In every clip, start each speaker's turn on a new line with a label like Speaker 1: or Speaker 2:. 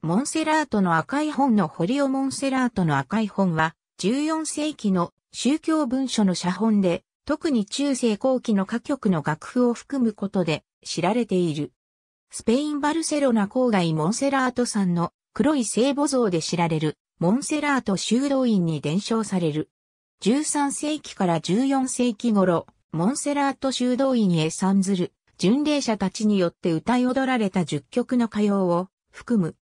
Speaker 1: モンセラートの赤い本のホリオ・モンセラートの赤い本は、14世紀の宗教文書の写本で、特に中世後期の歌曲の楽譜を含むことで知られている。スペイン・バルセロナ郊外モンセラート山の黒い聖母像で知られるモンセラート修道院に伝承される。13世紀から14世紀頃、モンセラート修道院へ参ずる巡礼者たちによって歌い踊られた10曲の歌謡を含む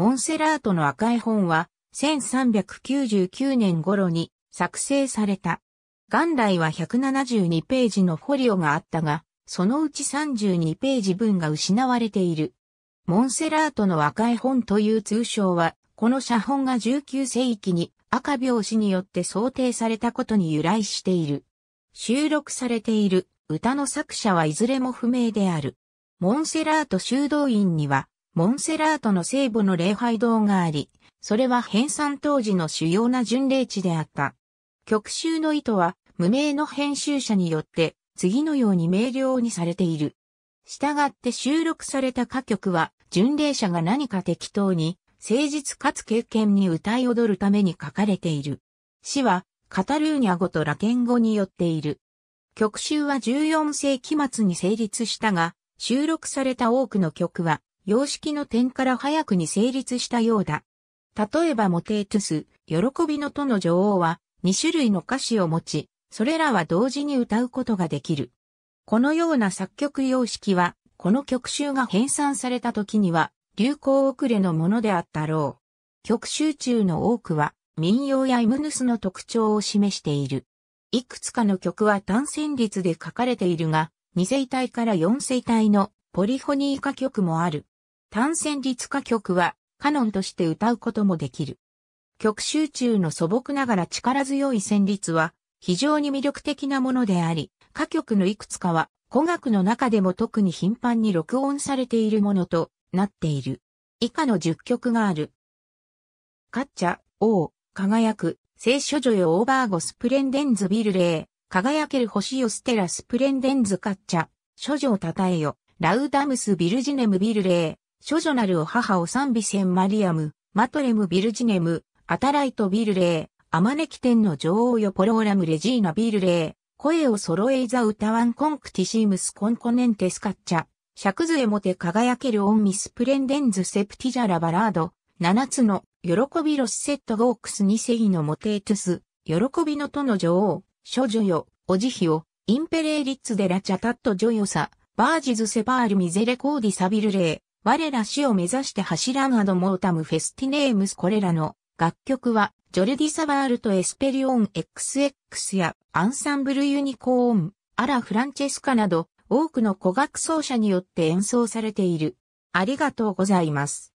Speaker 1: モンセラートの赤い本は1399年頃に作成された。元来は172ページのフォリオがあったが、そのうち32ページ分が失われている。モンセラートの赤い本という通称は、この写本が19世紀に赤拍子によって想定されたことに由来している。収録されている歌の作者はいずれも不明である。モンセラート修道院にはモンセラートの聖母の礼拝堂があり、それは編纂当時の主要な巡礼地であった。曲集の意図は、無名の編集者によって、次のように明瞭にされている。従って収録された歌曲は、巡礼者が何か適当に、誠実かつ経験に歌い踊るために書かれている。詩は、カタルーニャ語とラケン語によっている。曲集は14世紀末に成立したが、収録された多くの曲は、様式の点から早くに成立したようだ。例えばモテートゥス、喜びの都の女王は、2種類の歌詞を持ち、それらは同時に歌うことができる。このような作曲様式は、この曲集が編纂された時には、流行遅れのものであったろう。曲集中の多くは、民謡やイムヌスの特徴を示している。いくつかの曲は単旋律で書かれているが、2世帯から4世帯のポリフォニー歌曲もある。単旋律歌曲はカノンとして歌うこともできる。曲集中の素朴ながら力強い旋律は非常に魅力的なものであり、歌曲のいくつかは古楽の中でも特に頻繁に録音されているものとなっている。以下の10曲がある。カッチャ、王、輝く、聖書女よオーバーゴスプレンデンズビルレー、輝ける星よステラスプレンデンズカッチャ、諸女をたたえよ、ラウダムスビルジネムビルレー、諸女なるお母を賛美セマリアム、マトレムビルジネム、アタライトビルレー、アマネキテンの女王よポローラムレジーナビルレー、声を揃えザ歌ワンコンクティシームスコンコネンテスカッチャ、尺図へもて輝けるオンミスプレンデンズセプティジャラバラード、七つの、喜びロスセットゴークス二世のモテートゥス、喜びのとの女王、諸女よ、お慈悲を、インペレーリッツデラチャタット女よさ、バージズセパールミゼレコーディサビルレー、我ら死を目指して走らんアドモータムフェスティネームスこれらの楽曲はジョルディ・サバールとエスペリオン XX やアンサンブルユニコーン、アラ・フランチェスカなど多くの古楽奏者によって演奏されている。ありがとうございます。